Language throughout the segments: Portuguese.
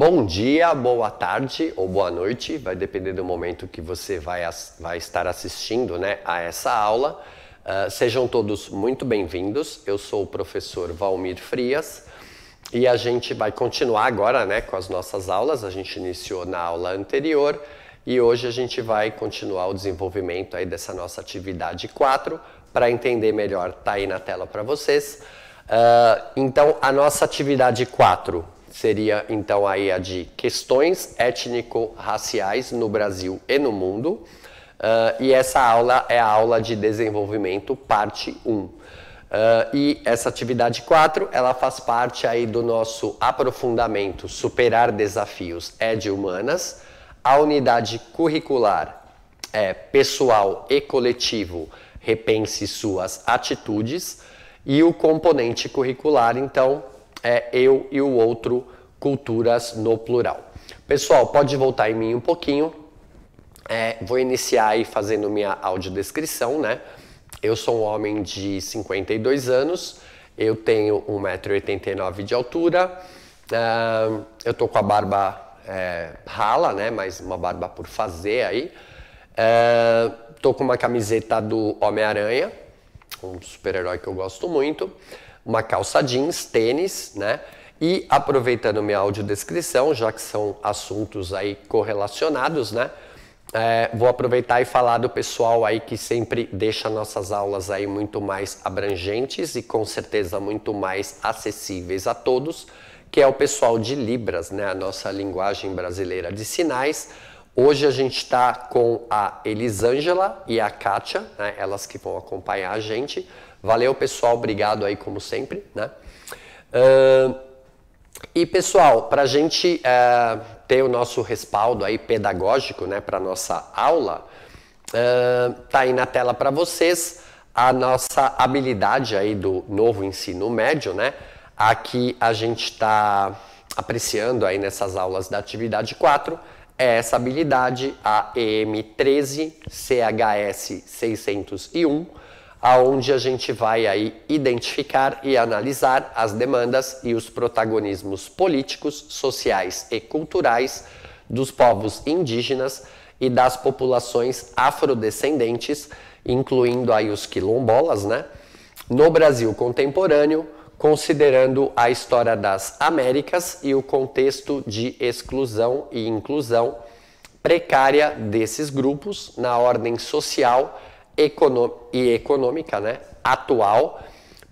Bom dia, boa tarde ou boa noite, vai depender do momento que você vai, vai estar assistindo né, a essa aula. Uh, sejam todos muito bem-vindos. Eu sou o professor Valmir Frias e a gente vai continuar agora né, com as nossas aulas. A gente iniciou na aula anterior e hoje a gente vai continuar o desenvolvimento aí dessa nossa atividade 4. Para entender melhor, tá aí na tela para vocês. Uh, então, a nossa atividade 4 seria então aí a de questões étnico-raciais no Brasil e no mundo. Uh, e essa aula é a aula de desenvolvimento, parte 1. Uh, ah, e essa atividade 4, ela faz parte aí do nosso aprofundamento, superar desafios é de humanas. A unidade curricular é pessoal e coletivo, repense suas atitudes. E o componente curricular, então, é eu e o outro culturas no plural. Pessoal, pode voltar em mim um pouquinho. É, vou iniciar aí fazendo minha audiodescrição, né? Eu sou um homem de 52 anos, eu tenho 1,89m de altura, uh, eu tô com a barba é, rala, né? Mas uma barba por fazer aí. Uh, tô com uma camiseta do Homem-Aranha, um super-herói que eu gosto muito uma calça jeans, tênis, né? E aproveitando minha audiodescrição, já que são assuntos aí correlacionados, né? É, vou aproveitar e falar do pessoal aí que sempre deixa nossas aulas aí muito mais abrangentes e com certeza muito mais acessíveis a todos, que é o pessoal de Libras, né? A nossa linguagem brasileira de sinais. Hoje a gente está com a Elisângela e a Kátia, né? elas que vão acompanhar a gente. Valeu, pessoal. Obrigado aí, como sempre. Né? Uh, e, pessoal, para a gente uh, ter o nosso respaldo aí pedagógico né, para a nossa aula, uh, tá aí na tela para vocês a nossa habilidade aí do novo ensino médio, né? Aqui a gente está apreciando aí nessas aulas da atividade 4 é essa habilidade, a EM13 CHS 601, aonde a gente vai aí identificar e analisar as demandas e os protagonismos políticos, sociais e culturais dos povos indígenas e das populações afrodescendentes, incluindo aí os quilombolas, né? No Brasil contemporâneo, considerando a história das Américas e o contexto de exclusão e inclusão precária desses grupos na ordem social e econômica né, atual,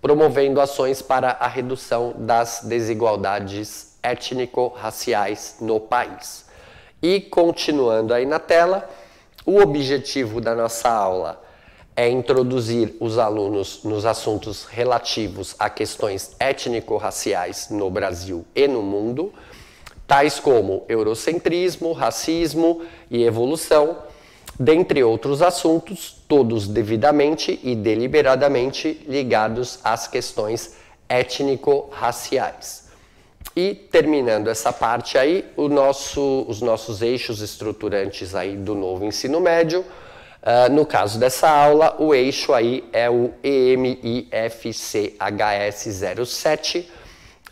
promovendo ações para a redução das desigualdades étnico-raciais no país. E continuando aí na tela, o objetivo da nossa aula é introduzir os alunos nos assuntos relativos a questões étnico-raciais no Brasil e no mundo, tais como eurocentrismo, racismo e evolução, dentre outros assuntos, todos devidamente e deliberadamente ligados às questões étnico-raciais. E terminando essa parte aí, nosso, os nossos eixos estruturantes aí do novo ensino médio. Uh, no caso dessa aula, o eixo aí é o EMIFCHS07,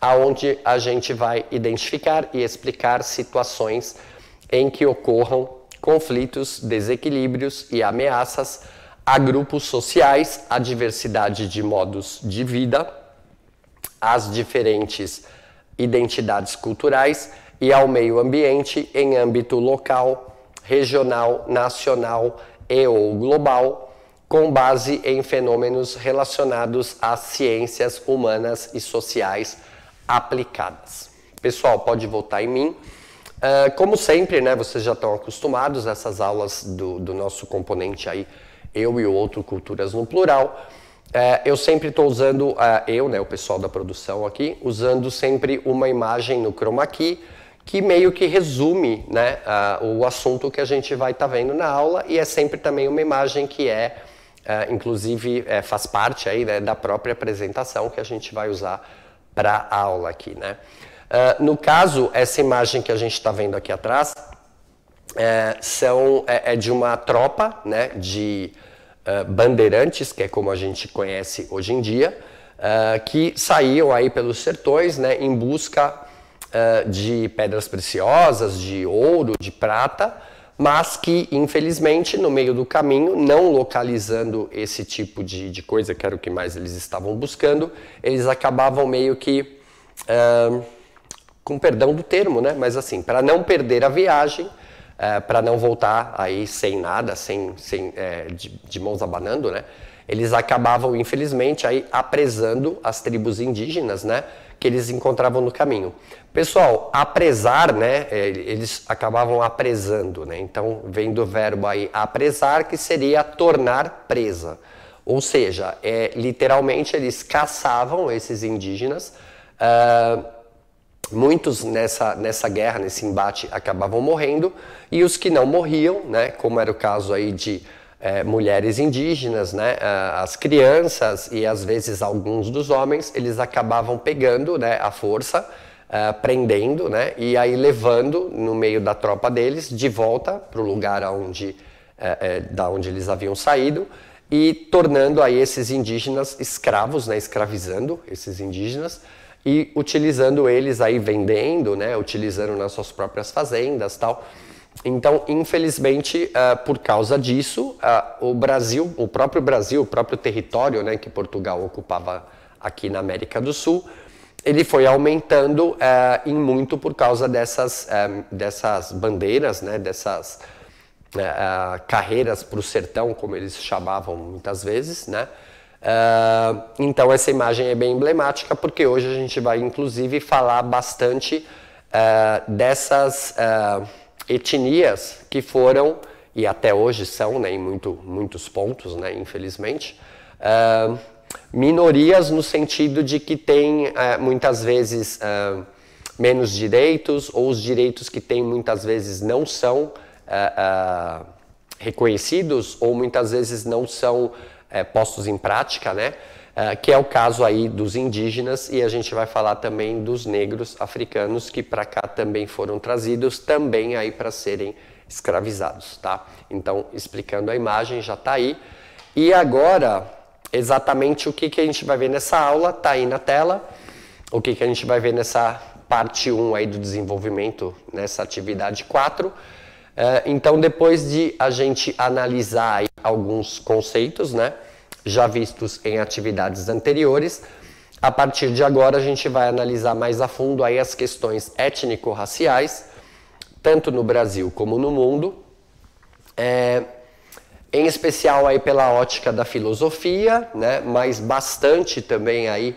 aonde a gente vai identificar e explicar situações em que ocorram conflitos, desequilíbrios e ameaças a grupos sociais, a diversidade de modos de vida, as diferentes identidades culturais e ao meio ambiente em âmbito local, regional, nacional e ou global, com base em fenômenos relacionados às ciências humanas e sociais aplicadas. Pessoal, pode votar em mim. Ah, como sempre, né, vocês já estão acostumados a essas aulas do, do, nosso componente aí, eu e o outro Culturas no Plural. Eh, eu sempre estou usando, ah, eu, né, o pessoal da produção aqui, usando sempre uma imagem no chroma key que meio que resume né, ah, o assunto que a gente vai estar tá vendo na aula e é sempre também uma imagem que é, inclusive, é, faz parte aí né, da própria apresentação que a gente vai usar para a aula aqui, né? Uh, no caso, essa imagem que a gente está vendo aqui atrás é, são, é, é, de uma tropa né, de uh, bandeirantes, que é como a gente conhece hoje em dia, uh, que saíam aí pelos sertões né, em busca de pedras preciosas, de ouro, de prata, mas que, infelizmente, no meio do caminho, não localizando esse tipo de, de coisa, que era o que mais eles estavam buscando, eles acabavam meio que. Uh, com perdão do termo, né? Mas assim, para não perder a viagem, é, para não voltar aí sem nada, sem, sem é, de, de, mãos abanando, né? Eles acabavam, infelizmente, aí apresando as tribos indígenas, né? Que eles encontravam no caminho. Pessoal, apresar, né? É, eles acabavam apresando, né? Então, vem do verbo aí apresar, que seria tornar presa. Ou seja, é, literalmente eles caçavam esses indígenas. Uh, Muitos nessa, nessa guerra, nesse embate, acabavam morrendo, e os que não morriam, né, como era o caso aí de é, mulheres indígenas, né, as crianças e às vezes alguns dos homens, eles acabavam pegando né, a força, é, prendendo né, e aí levando no meio da tropa deles de volta para o lugar onde, é, eh, da onde eles haviam saído e tornando aí esses indígenas escravos, né, escravizando esses indígenas e utilizando eles aí vendendo, né, utilizando nas suas próprias fazendas tal. Então, infelizmente, uh, por causa disso, uh, o Brasil, o próprio Brasil, o próprio território né, que Portugal ocupava aqui na América do Sul, ele foi aumentando uh, em muito por causa dessas, dessas bandeiras, né, dessas carreiras para o sertão, como eles chamavam muitas vezes, né? Ah, então essa imagem é bem emblemática porque hoje a gente vai inclusive falar bastante uh, dessas uh, etnias que foram e até hoje são, né, em muito, muitos pontos, né, infelizmente, minorias no sentido de que têm muitas vezes menos direitos ou os direitos que têm muitas vezes não são reconhecidos ou muitas vezes não são é, postos em prática, né? Uh, que é o caso aí dos indígenas e a gente vai falar também dos negros africanos que para cá também foram trazidos também aí para serem escravizados, tá? Então, explicando a imagem, já está aí. E agora, exatamente o que, que a gente vai ver nessa aula, está aí na tela, o que, que a gente vai ver nessa parte 1 aí do desenvolvimento, nessa atividade 4. Uh, ah, então, depois de a gente analisar aí alguns conceitos, né? Já vistos em atividades anteriores. A partir de agora, a gente vai analisar mais a fundo aí as questões étnico-raciais, tanto no Brasil como no mundo, é, em especial aí pela ótica da filosofia, né? Mas bastante também aí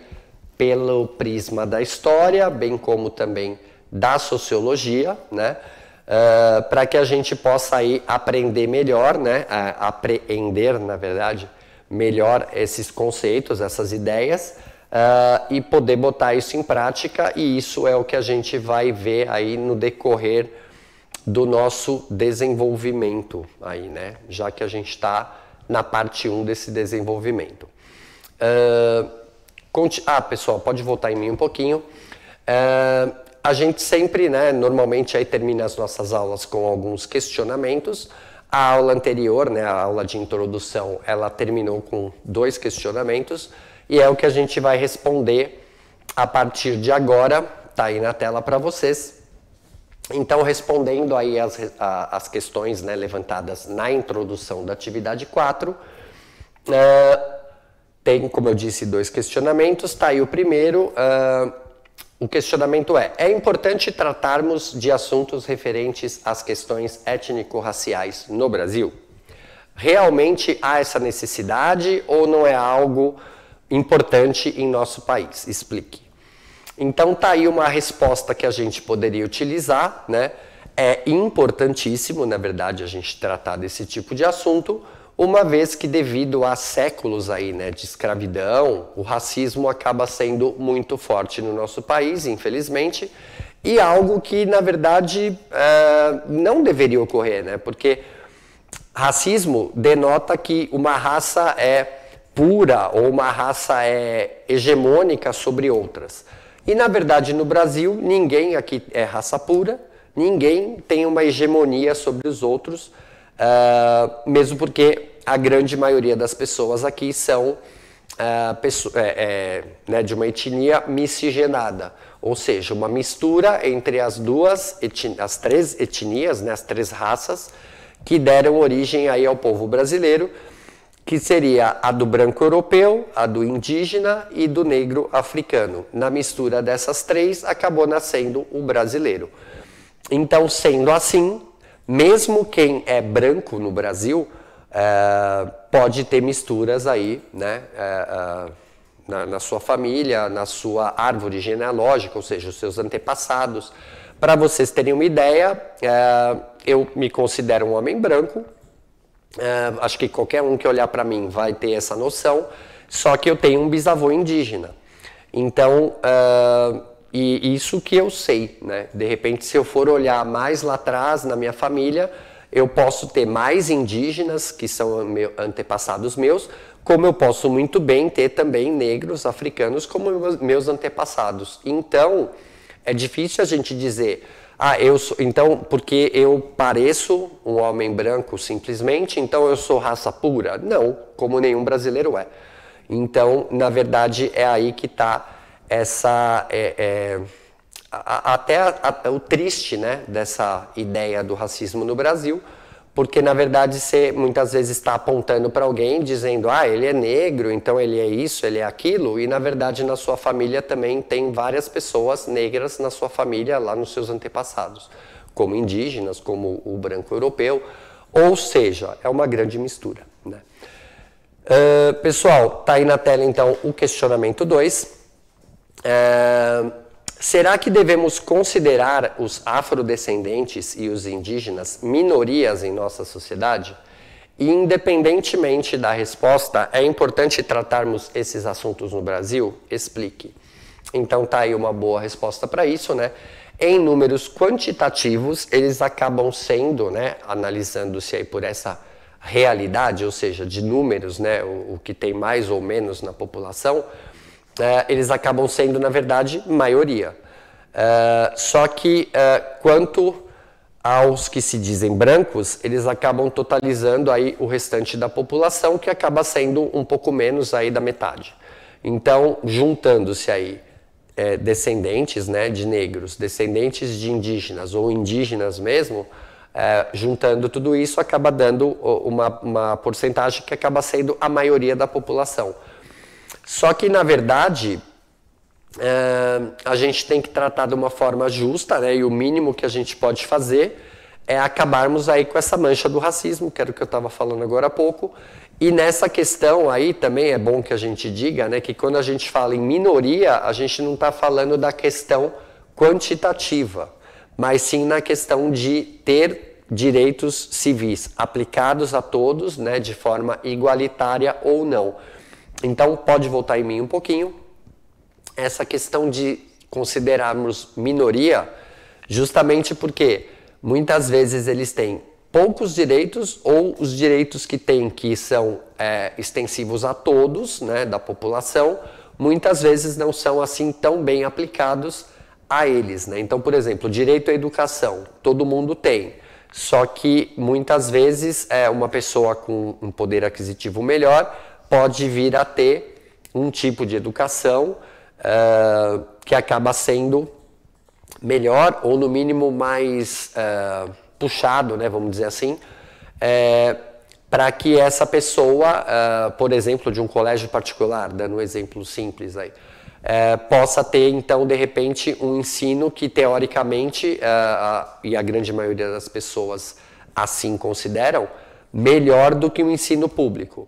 pelo prisma da história, bem como também da sociologia, né? uh, eh, para que a gente possa aí aprender melhor, né? apreender, na verdade, melhor esses conceitos, essas ideias uh, e poder botar isso em prática. E isso é o que a gente vai ver aí no decorrer do nosso desenvolvimento aí, né? Já que a gente está na parte 1 um desse desenvolvimento. Uh, ah, pessoal, pode voltar em mim um pouquinho. Uh, a gente sempre, né, normalmente aí termina as nossas aulas com alguns questionamentos. A aula anterior, né, a aula de introdução, ela terminou com dois questionamentos e é o que a gente vai responder a partir de agora, tá aí na tela para vocês. Então, respondendo aí as, a, as questões né, levantadas na introdução da atividade 4, uh, eh, tem, como eu disse, dois questionamentos. Tá aí o primeiro. Uh, o questionamento é: é importante tratarmos de assuntos referentes às questões étnico-raciais no Brasil? Realmente há essa necessidade ou não é algo importante em nosso país? Explique. Então tá aí uma resposta que a gente poderia utilizar, né? É importantíssimo, na verdade, a gente tratar desse tipo de assunto, uma vez que devido a séculos aí, né, de escravidão, o racismo acaba sendo muito forte no nosso país, infelizmente, e algo que na verdade é, não deveria ocorrer, né, porque racismo denota que uma raça é pura ou uma raça é hegemônica sobre outras. E na verdade no Brasil ninguém aqui é raça pura, ninguém tem uma hegemonia sobre os outros. Uh, mesmo porque a grande maioria das pessoas aqui são é, pessoa, é, é, né, de uma etnia miscigenada, ou seja, uma mistura entre as duas, as três etnias, né, as três raças, que deram origem aí ao povo brasileiro, que seria a do branco europeu, a do indígena e do negro africano. Na mistura dessas três acabou nascendo o brasileiro. Então, sendo assim, mesmo quem é branco no Brasil é, pode ter misturas aí, né? É, é, na, na, sua família, na sua árvore genealógica, ou seja, os seus antepassados. Para vocês terem uma ideia, é, eu me considero um homem branco. É, acho que qualquer um que olhar para mim vai ter essa noção. Só que eu tenho um bisavô indígena. Então, e isso que eu sei, né? De repente, se eu for olhar mais lá atrás na minha família, eu posso ter mais indígenas, que são antepassados meus, como eu posso muito bem ter também negros africanos como meus antepassados. Então, é difícil a gente dizer, ah, eu sou, então, porque eu pareço um homem branco simplesmente, então eu sou raça pura. Não, como nenhum brasileiro é. Então, na verdade, é aí que está essa. É, é a, até a, a, o triste né, dessa ideia do racismo no Brasil, porque na verdade você muitas vezes está apontando para alguém dizendo, ah, ele é negro, então ele é isso, ele é aquilo, e na verdade na sua família também tem várias pessoas negras na sua família, lá nos seus antepassados, como indígenas, como o branco europeu, ou seja, é uma grande mistura. Né? Uh, pessoal, tá aí na tela então o questionamento 2. Uh, Será que devemos considerar os afrodescendentes e os indígenas minorias em nossa sociedade? E, independentemente da resposta, é importante tratarmos esses assuntos no Brasil? Explique. Então, tá aí uma boa resposta para isso, né? Em números quantitativos, eles acabam sendo, né, analisando-se aí por essa realidade, ou seja, de números, né, o, o que tem mais ou menos na população, é, eles acabam sendo, na verdade, maioria. É, só que é, quanto aos que se dizem brancos, eles acabam totalizando aí o restante da população, que acaba sendo um pouco menos aí da metade. Então, juntando-se aí é, descendentes né, de negros, descendentes de indígenas ou indígenas mesmo, é, juntando tudo isso, acaba dando uma, uma porcentagem que acaba sendo a maioria da população. Só que, na verdade, é, a gente tem que tratar de uma forma justa, né? E o mínimo que a gente pode fazer é acabarmos aí com essa mancha do racismo, que era o que eu estava falando agora há pouco. E nessa questão aí também é bom que a gente diga, né? Que quando a gente fala em minoria, a gente não está falando da questão quantitativa, mas sim na questão de ter direitos civis aplicados a todos, né? De forma igualitária ou não. Então, pode voltar em mim um pouquinho. Essa questão de considerarmos minoria, justamente porque muitas vezes eles têm poucos direitos ou os direitos que têm que são é, extensivos a todos, né, da população, muitas vezes não são assim tão bem aplicados a eles, né? Então, por exemplo, direito à educação, todo mundo tem. Só que muitas vezes é uma pessoa com um poder aquisitivo melhor, pode vir a ter um tipo de educação uh, que acaba sendo melhor ou no mínimo mais uh, puxado, né, vamos dizer assim, eh, para que essa pessoa, uh, por exemplo, de um colégio particular, dando um exemplo simples aí, possa ter então de repente um ensino que teoricamente e a grande maioria das pessoas assim consideram melhor do que o ensino público.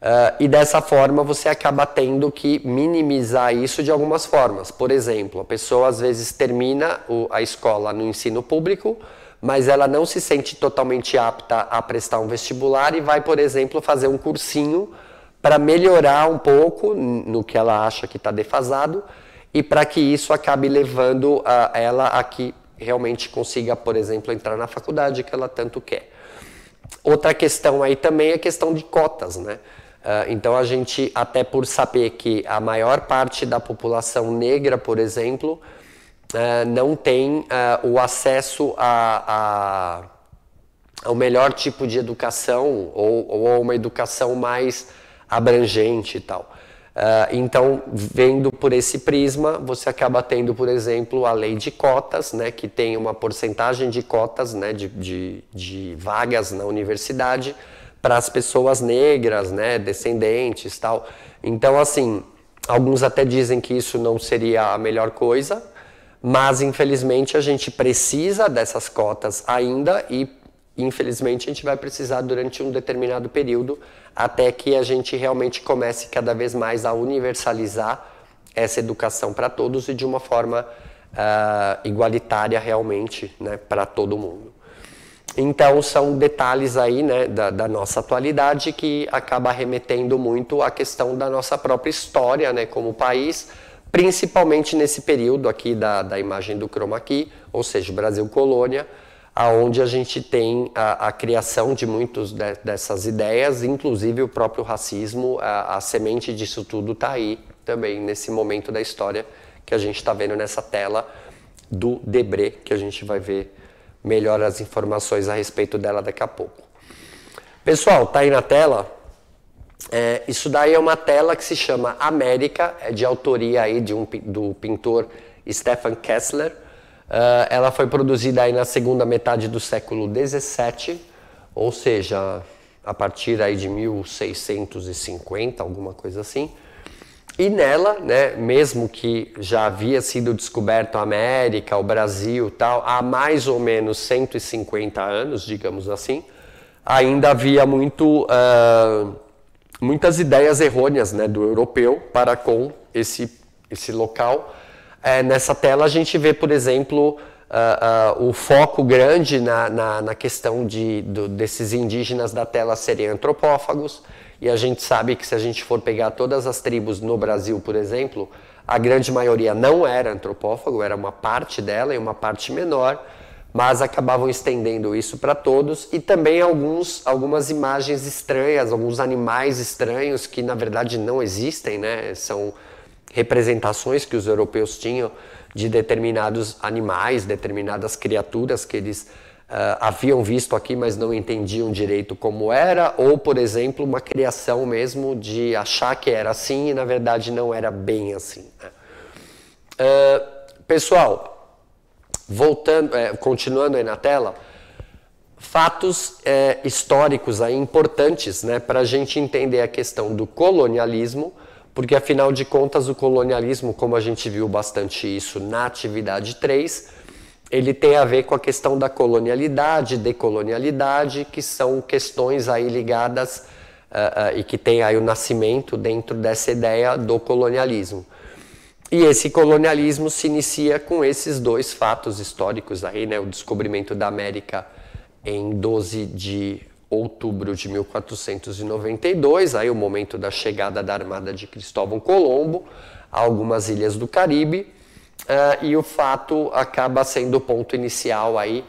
Uh, e dessa forma você acaba tendo que minimizar isso de algumas formas. Por exemplo, a pessoa às vezes termina o, a escola no ensino público, mas ela não se sente totalmente apta a prestar um vestibular e vai, por exemplo, fazer um cursinho para melhorar um pouco no que ela acha que está defasado e para que isso acabe levando a, ela a que realmente consiga, por exemplo, entrar na faculdade que ela tanto quer. Outra questão aí também é a questão de cotas, né? Ah, então a gente, até por saber que a maior parte da população negra, por exemplo, ah, não tem ah, o acesso a, a, ao melhor tipo de educação ou, ou uma educação mais abrangente e tal. Uh, então, vendo por esse prisma, você acaba tendo, por exemplo, a lei de cotas, né, que tem uma porcentagem de cotas, né, de, de, de vagas na universidade, para as pessoas negras, né, descendentes, tal. Então, assim, alguns até dizem que isso não seria a melhor coisa, mas infelizmente a gente precisa dessas cotas ainda e infelizmente a gente vai precisar durante um determinado período até que a gente realmente comece cada vez mais a universalizar essa educação para todos e de uma forma uh, igualitária realmente, né, para todo mundo. Então são detalhes aí né, da, da, nossa atualidade que acaba remetendo muito à questão da nossa própria história né, como país, principalmente nesse período aqui da, da imagem do chroma key, ou seja, Brasil colônia, aonde a gente tem a, a criação de muitas de, dessas ideias, inclusive o próprio racismo, a, a semente disso tudo está aí também nesse momento da história que a gente está vendo nessa tela do Debré que a gente vai ver melhor as informações a respeito dela daqui a pouco. Pessoal, tá aí na tela? É, isso daí é uma tela que se chama América, é de autoria aí de um, do pintor Stefan Kessler. Uh, ela foi produzida aí na segunda metade do século XVII, ou seja, a partir aí de 1650, alguma coisa assim. E nela, né, mesmo que já havia sido descoberto a América, o Brasil tal, há mais ou menos 150 anos, digamos assim, ainda havia muito, uh, muitas ideias errôneas né, do europeu para com esse, esse local. É, nessa tela a gente vê, por exemplo, uh, uh, o foco grande na, na, na questão de, do, desses indígenas da tela serem antropófagos, e a gente sabe que se a gente for pegar todas as tribos no Brasil, por exemplo, a grande maioria não era antropófago, era uma parte dela e uma parte menor, mas acabavam estendendo isso para todos e também alguns, algumas imagens estranhas, alguns animais estranhos que na verdade não existem, né? São representações que os europeus tinham de determinados animais, determinadas criaturas que eles ah, haviam visto aqui, mas não entendiam direito como era, ou, por exemplo, uma criação mesmo de achar que era assim e na verdade não era bem assim. Né? Uh, pessoal, voltando, é, continuando aí na tela, fatos é, históricos aí importantes né, para a gente entender a questão do colonialismo, porque afinal de contas o colonialismo, como a gente viu bastante isso na atividade 3, ele tem a ver com a questão da colonialidade, decolonialidade, que são questões aí ligadas uh, uh, e que tem aí o nascimento dentro dessa ideia do colonialismo. E esse colonialismo se inicia com esses dois fatos históricos aí, né? O descobrimento da América em 12 de outubro de 1492, aí o momento da chegada da armada de Cristóvão Colombo a algumas ilhas do Caribe Uh, e o fato acaba sendo o ponto inicial aí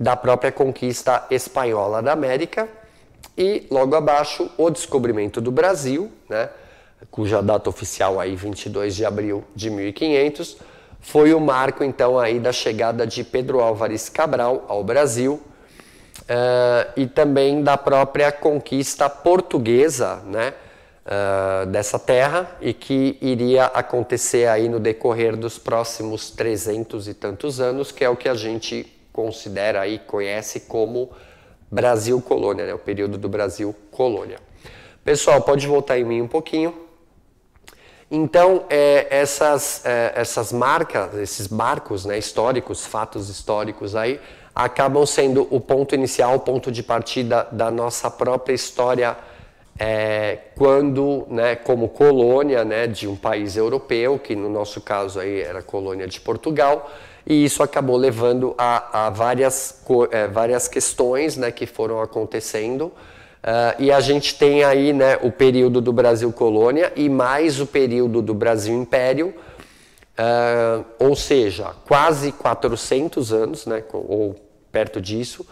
da própria conquista espanhola da América e logo abaixo o descobrimento do Brasil, né, cuja data oficial aí 22 de abril de 1500 foi o marco então aí da chegada de Pedro Álvares Cabral ao Brasil uh, e também da própria conquista portuguesa, né, ah, dessa terra e que iria acontecer aí no decorrer dos próximos 300 e tantos anos, que é o que a gente considera e conhece como Brasil colônia, né? o período do Brasil colônia. Pessoal, pode voltar em mim um pouquinho. Então, é, essas, é, essas marcas, esses marcos né, históricos, fatos históricos aí, acabam sendo o ponto inicial, o ponto de partida da nossa própria história é, quando, né, como colônia né, de um país europeu, que no nosso caso aí era colônia de Portugal, e isso acabou levando a, a várias, é, várias questões né, que foram acontecendo. Uh, e a gente tem aí né, o período do Brasil colônia e mais o período do Brasil império, uh, ou seja, quase 400 anos, né, ou perto disso,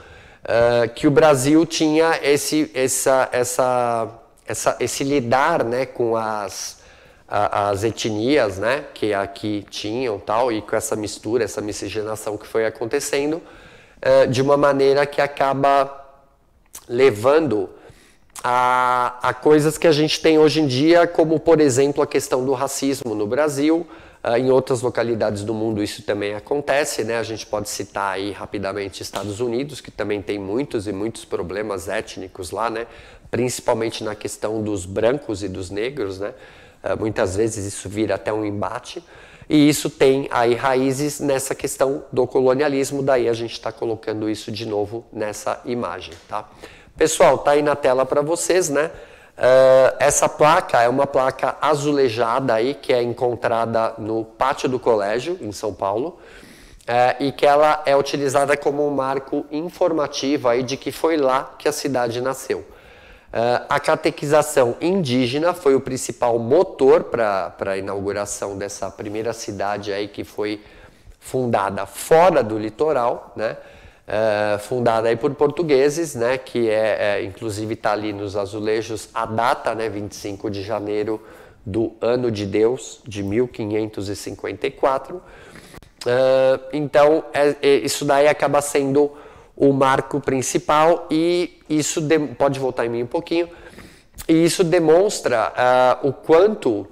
eh, que o Brasil tinha esse, essa, essa, essa, esse lidar né, com as, a, as etnias né, que aqui tinham tal, e com essa mistura, essa miscigenação que foi acontecendo, uh, de uma maneira que acaba levando a, a coisas que a gente tem hoje em dia, como por exemplo a questão do racismo no Brasil, ah, em outras localidades do mundo isso também acontece, né? A gente pode citar aí rapidamente Estados Unidos, que também tem muitos e muitos problemas étnicos lá, né? Principalmente na questão dos brancos e dos negros, né? Ah, muitas vezes isso vira até um embate. E isso tem aí raízes nessa questão do colonialismo, daí a gente está colocando isso de novo nessa imagem, tá? Pessoal, tá aí na tela para vocês, né? Uh, essa placa é uma placa azulejada aí que é encontrada no pátio do colégio em São Paulo uh, e que ela é utilizada como um marco informativo aí de que foi lá que a cidade nasceu. Uh, a catequização indígena foi o principal motor para a inauguração dessa primeira cidade aí que foi fundada fora do litoral, né? Eh, fundada aí por portugueses, né, que é, é inclusive está ali nos azulejos a data, né, 25 de janeiro do ano de Deus de 1554. Uh, eh, então é, é, isso daí acaba sendo o marco principal e isso de, pode voltar em mim um pouquinho. E isso demonstra uh, o quanto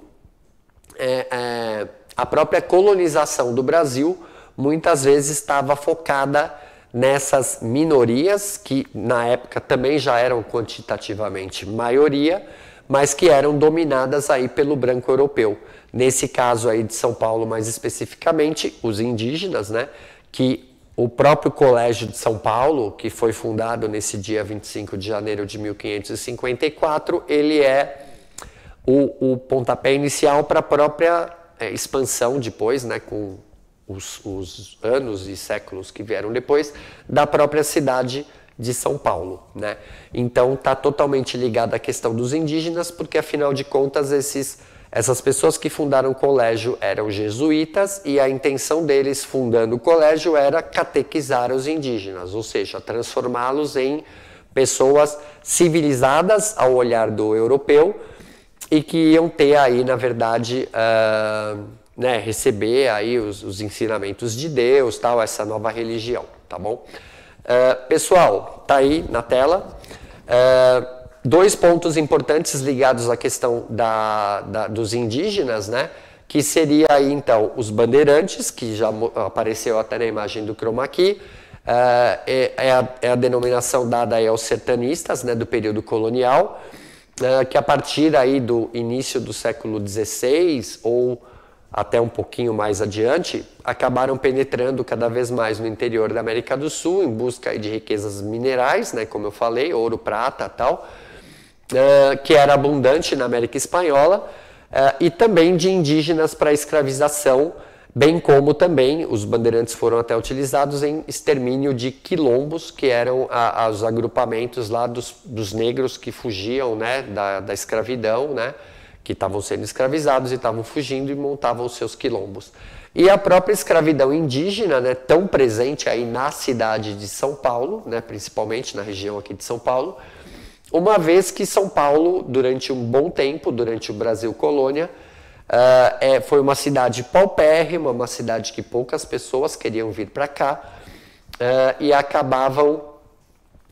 é, é, a própria colonização do Brasil muitas vezes estava focada nessas minorias que na época também já eram quantitativamente maioria, mas que eram dominadas aí pelo branco europeu. Nesse caso aí de São Paulo, mais especificamente, os indígenas, né? Que o próprio Colégio de São Paulo, que foi fundado nesse dia 25 de janeiro de 1554, ele é o, o pontapé inicial para a própria é, expansão depois, né, com os, os anos e séculos que vieram depois, da própria cidade de São Paulo, né? Então está totalmente ligada à questão dos indígenas, porque afinal de contas esses, essas pessoas que fundaram o colégio eram jesuítas e a intenção deles fundando o colégio era catequizar os indígenas, ou seja, transformá-los em pessoas civilizadas ao olhar do europeu e que iam ter aí, na verdade, uh né, receber aí os, os, ensinamentos de Deus, tal, essa nova religião, tá bom? Uh, pessoal, tá aí na tela. Uh, dois pontos importantes ligados à questão da, da, dos indígenas, né? Que seria aí, então, os bandeirantes, que já apareceu até na imagem do chroma key. Uh, é, é, a, é, a, denominação dada aí aos sertanistas, né, do período colonial, que a partir aí do início do século XVI ou até um pouquinho mais adiante, acabaram penetrando cada vez mais no interior da América do Sul em busca de riquezas minerais, né, como eu falei, ouro, prata, tal, uh, que era abundante na América espanhola, uh, e também de indígenas para escravização, bem como também os bandeirantes foram até utilizados em extermínio de quilombos, que eram a, a, os agrupamentos lá dos, dos negros que fugiam, né, da, da escravidão, né, que estavam sendo escravizados e estavam fugindo e montavam os seus quilombos. E a própria escravidão indígena, né, tão presente aí na cidade de São Paulo, né, principalmente na região aqui de São Paulo, uma vez que São Paulo, durante um bom tempo, durante o Brasil colônia, uh, é, foi uma cidade paupérrima, uma cidade que poucas pessoas queriam vir para cá uh, e acabavam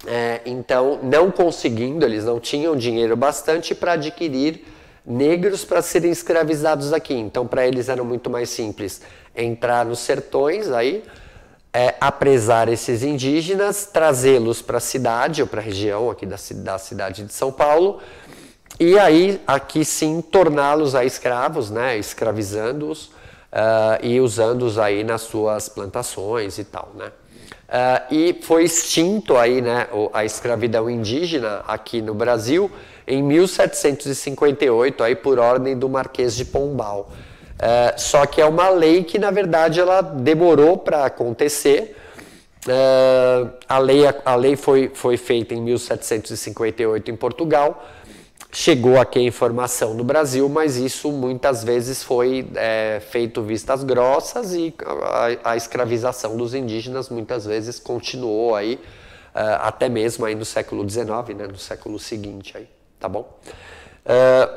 é, então, não conseguindo, eles não tinham dinheiro bastante para adquirir negros para serem escravizados aqui. Então, para eles era muito mais simples entrar nos sertões, aí é, apresar esses indígenas, trazê-los para a cidade ou para a região aqui da, da cidade de São Paulo, e aí aqui sim torná-los a escravos, né, escravizando-os uh, e usando-os aí nas suas plantações e tal, né. Uh, e foi extinto aí, né, a escravidão indígena aqui no Brasil, em 1758, aí por ordem do Marquês de Pombal. É, só que é uma lei que, na verdade, ela demorou para acontecer. É, a lei, a, a lei foi, foi feita em 1758 em Portugal, chegou aqui a informação no Brasil, mas isso muitas vezes foi é, feito vistas grossas e a, a, escravização dos indígenas muitas vezes continuou aí, uh, até mesmo aí no século XIX, né, no século seguinte aí tá bom? Uh,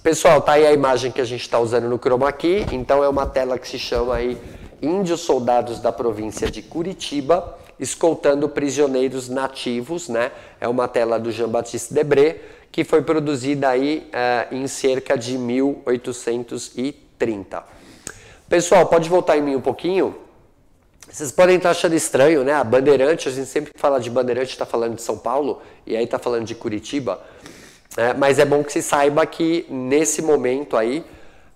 pessoal, tá aí a imagem que a gente está usando no chroma aqui. Então é uma tela que se chama aí Índios Soldados da Província de Curitiba escoltando prisioneiros nativos, né? É uma tela do Jean-Baptiste Debré que foi produzida aí uh, em cerca de 1830. Pessoal, pode voltar em mim um pouquinho? Vocês podem estar tá achando estranho, né? A Bandeirante, a gente sempre fala de Bandeirante, está falando de São Paulo, e aí está falando de Curitiba. É, mas é bom que se saiba que nesse momento aí,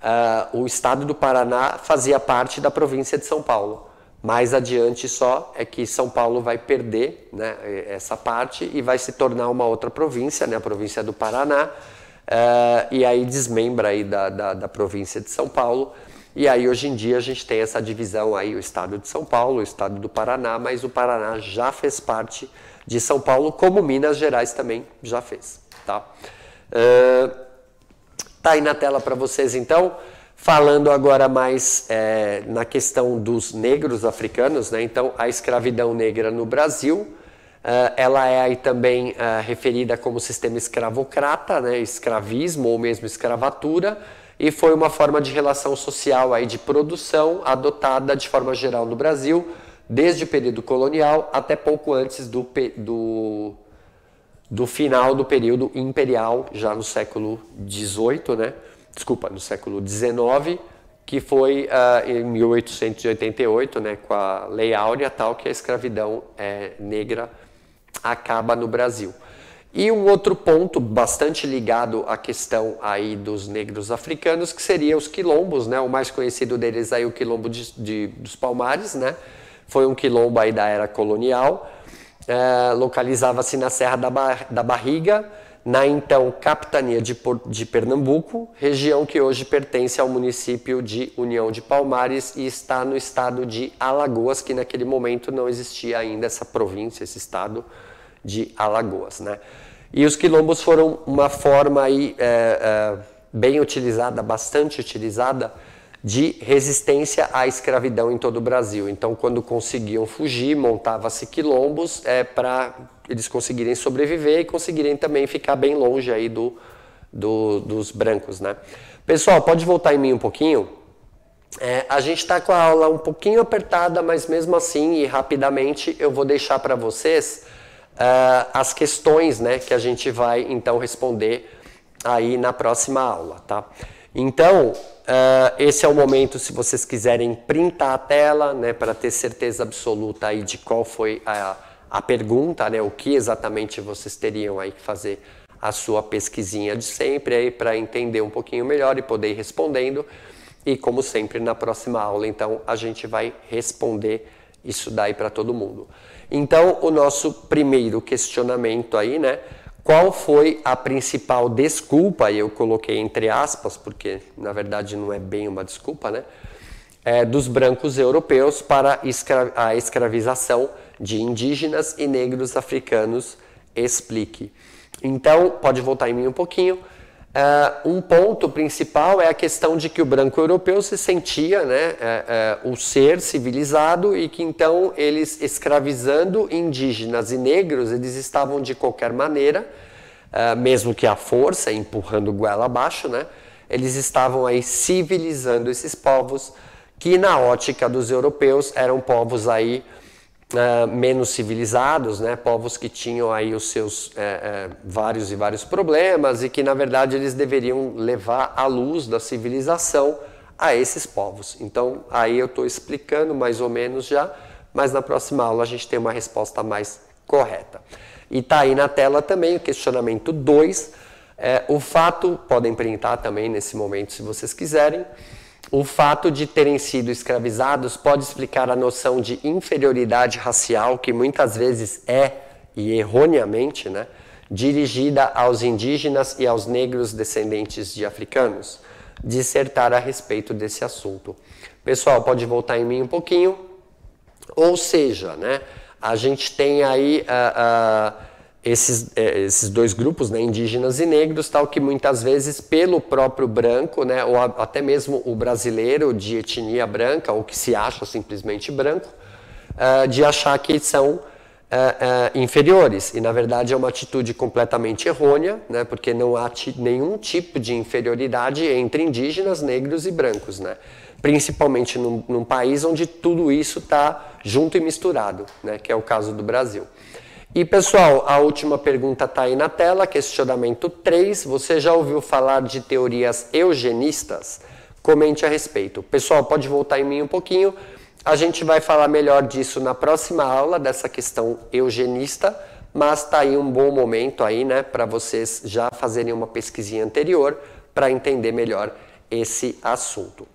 uh, o estado do Paraná fazia parte da província de São Paulo. Mais adiante só é que São Paulo vai perder né, essa parte e vai se tornar uma outra província, né, a província do Paraná, uh, e aí desmembra aí da, da, da, província de São Paulo. E aí hoje em dia a gente tem essa divisão aí, o estado de São Paulo, o estado do Paraná, mas o Paraná já fez parte de São Paulo, como Minas Gerais também já fez tá? Uh, tá aí na tela para vocês então. Falando agora mais é, na questão dos negros africanos, né? Então, a escravidão negra no Brasil, Uh, ela é aí também uh, referida como sistema escravocrata, né, escravismo ou mesmo escravatura, e foi uma forma de relação social aí de produção adotada de forma geral no Brasil, desde o período colonial até pouco antes do, do do final do período imperial, já no século XVIII, né? desculpa, no século XIX, que foi uh, em 1888, né, com a Lei Áurea, tal que a escravidão é, negra acaba no Brasil. E um outro ponto bastante ligado à questão aí dos negros africanos, que seria os quilombos, né? O mais conhecido deles aí, o quilombo de, de, dos Palmares, né? Foi um quilombo aí da era colonial, é, localizava-se na Serra da, Bar da Barriga, na então capitania de, de, Pernambuco, região que hoje pertence ao município de União de Palmares e está no estado de Alagoas, que naquele momento não existia ainda essa província, esse estado de Alagoas. Né? E os quilombos foram uma forma aí, é, é, bem utilizada, bastante utilizada, de resistência à escravidão em todo o Brasil. Então, quando conseguiam fugir, montava-se quilombos é, para eles conseguirem sobreviver e conseguirem também ficar bem longe aí do, do dos brancos, né? Pessoal, pode voltar em mim um pouquinho? É, a gente está com a aula um pouquinho apertada, mas mesmo assim e rapidamente eu vou deixar para vocês uh, as questões, né, que a gente vai então responder aí na próxima aula, tá? Então, Uh, esse é o momento, se vocês quiserem printar a tela, né, para ter certeza absoluta aí de qual foi a, a pergunta, né, o que exatamente vocês teriam aí que fazer a sua pesquisinha de sempre aí para entender um pouquinho melhor e poder ir respondendo. E como sempre na próxima aula, então a gente vai responder isso daí para todo mundo. Então, o nosso primeiro questionamento aí, né, qual foi a principal desculpa, e eu coloquei entre aspas, porque na verdade não é bem uma desculpa, né? É, dos brancos europeus para escra a escravização de indígenas e negros africanos? Explique. Então, pode voltar em mim um pouquinho. Uh, um ponto principal é a questão de que o branco europeu se sentia né, uh, uh, o ser civilizado e que então eles escravizando indígenas e negros, eles estavam de qualquer maneira, ah, mesmo que à força, empurrando goela abaixo, né, eles estavam aí civilizando esses povos que na ótica dos europeus eram povos aí uh, menos civilizados, né? povos que tinham aí os seus uh, uh, vários e vários problemas e que na verdade eles deveriam levar a luz da civilização a esses povos. Então aí eu estou explicando mais ou menos já, mas na próxima aula a gente tem uma resposta mais correta. E está aí na tela também o questionamento 2. É, o fato, podem printar também nesse momento se vocês quiserem. O fato de terem sido escravizados pode explicar a noção de inferioridade racial que muitas vezes é, e erroneamente, né, dirigida aos indígenas e aos negros descendentes de africanos. Dissertar a respeito desse assunto. Pessoal, pode voltar em mim um pouquinho. Ou seja, né, a gente tem aí. Uh, uh esses, é, esses dois grupos, né, indígenas e negros, tal que muitas vezes pelo próprio branco, né, ou a, até mesmo o brasileiro de etnia branca, ou que se acha simplesmente branco, uh, de achar que são uh, uh, inferiores. E na verdade é uma atitude completamente errônea, né, porque não há nenhum tipo de inferioridade entre indígenas, negros e brancos, né? principalmente num, num país onde tudo isso está junto e misturado, né, que é o caso do Brasil. E pessoal, a última pergunta está aí na tela, questionamento 3. Você já ouviu falar de teorias eugenistas? Comente a respeito. Pessoal, pode voltar em mim um pouquinho. A gente vai falar melhor disso na próxima aula, dessa questão eugenista, mas está aí um bom momento aí, né, para vocês já fazerem uma pesquisinha anterior para entender melhor esse assunto.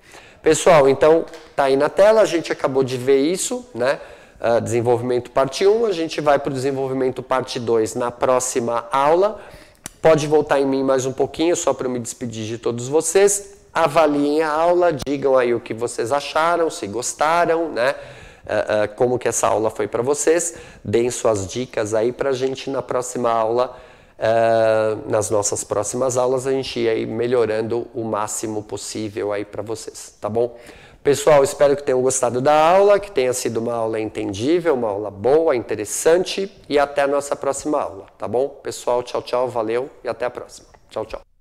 Pessoal, então tá aí na tela, a gente acabou de ver isso, né? Ah, desenvolvimento parte 1, a gente vai para o desenvolvimento parte 2 na próxima aula. Pode voltar em mim mais um pouquinho, só para eu me despedir de todos vocês. Avaliem a aula, digam aí o que vocês acharam, se gostaram, né? Ah, ah, como que essa aula foi para vocês. Deem suas dicas aí para a gente na próxima aula. nas nossas próximas aulas a gente ir melhorando o máximo possível aí para vocês, tá bom? Pessoal, espero que tenham gostado da aula, que tenha sido uma aula entendível, uma aula boa, interessante e até a nossa próxima aula, tá bom? Pessoal, tchau, tchau, valeu e até a próxima. Tchau, tchau.